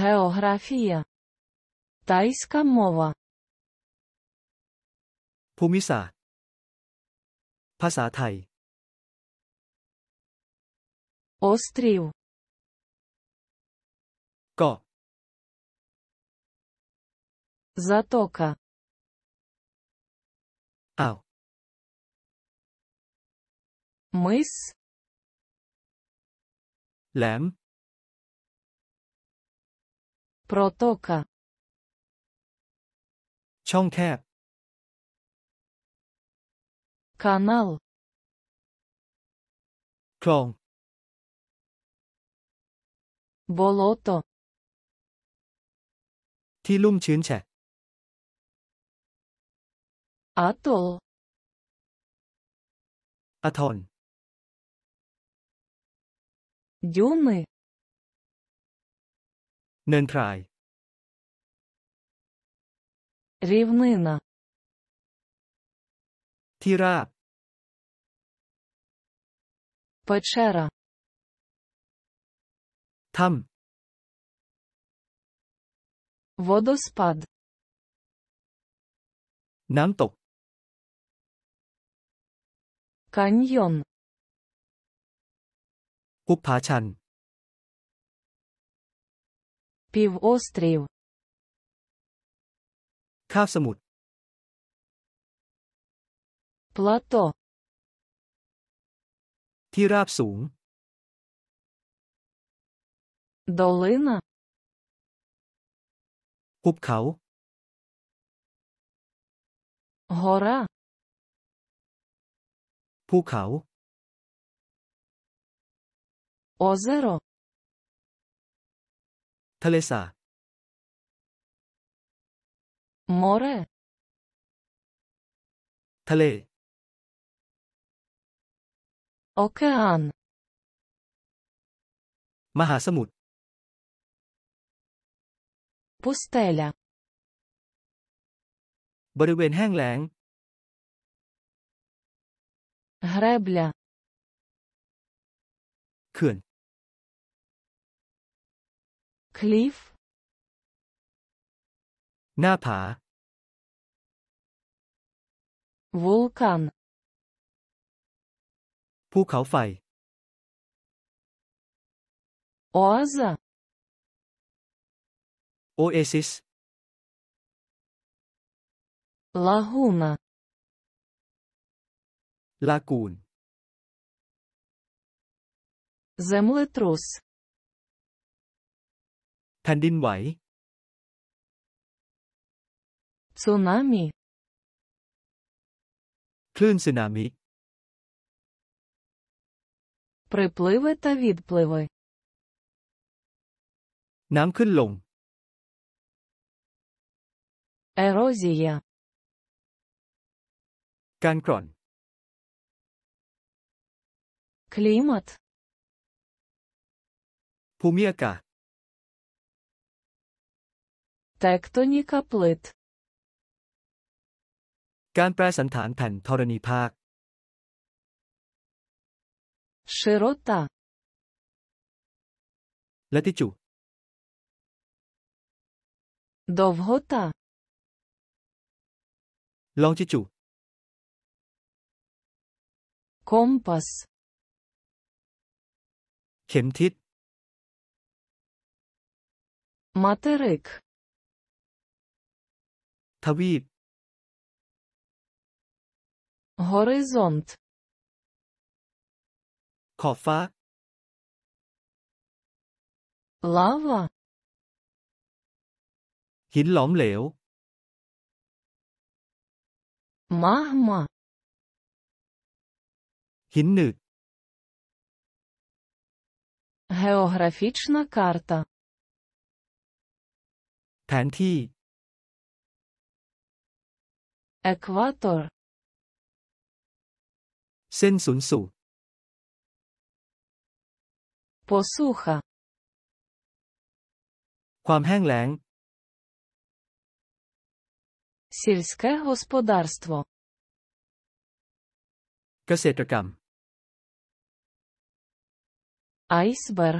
Географія. Тайська мова. ภูมิศาสตร์ ภาษาไทยออสเตรียกาะัตโตกาอ่าวมิสแหลม Протока. ช่องแคบ к а น а ลคลองโบโลโตที่ลุ่มชื้นแฉะ а т ต л อะทอน Дюмы. เนินทราย ริวนีนา ที่ราบเปเชระทัม วอดสปัดน้ำตกคานยอนกุบผาชัน Півострів. คาบสมุทร Плато. ที่ราบสูง Долина. หุบเขา Гора. Пукау Озеро. ทะเลสาบ м о เรทะเล о к е а นมหาสมุทร พุสเตลบริเวณแห้งแล้งเฮเ б л я เขื่อน cliff Napa. vulkan ภูเขาไฟ oaza oasis laguna lagoon землетрус แผ่นดินไหวสึนามิ คลื่นสึนามิ припливи та відпливи. น้ำขึ้นลง ерозія การกร่อน клімат ภูมิอากาศ Тектоніка плит. การแปรสันฐานแผ่นธรณีภาค Широта. Латичу. Довгота. Лонгічу. Компас. เข็มทิศ Материк. ทวีป horizont ขอบฟ้า lava หินหลอมเหลว mahma หินหนึบ географічна карта แผนที่ Equator. เส้นศูนย์สูตร п о с ความแห้งแล้ง сільське господарство เกษตรกรรม айсберг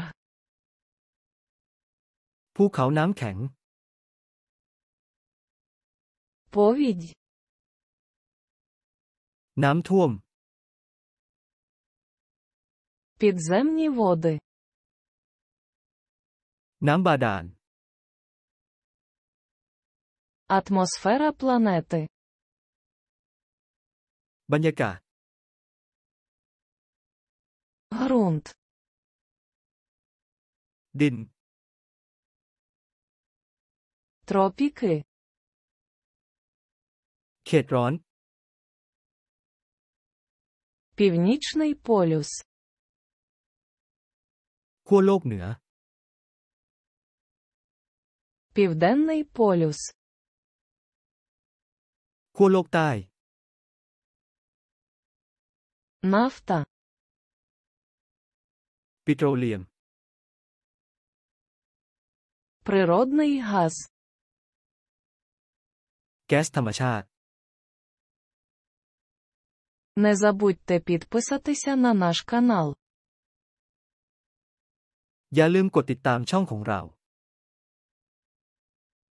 ภูเขาน้ำแข็ง повідь น้ำท่วม Підземні води. น้ำบาดาล Атмосфера планети. บรรยากาศ Грунт. ดิน Тропіки. เขตร้อน Північний полюс. ขั้วโลกเหนือ Південний полюс. ขั้วโลกใต้ Нафта. ปิโตรเลียม Природний газ. แก๊สธรรมชาติ не забудьте підписатися на наш канал. อย่าลืมกดติดตามช่องของเรา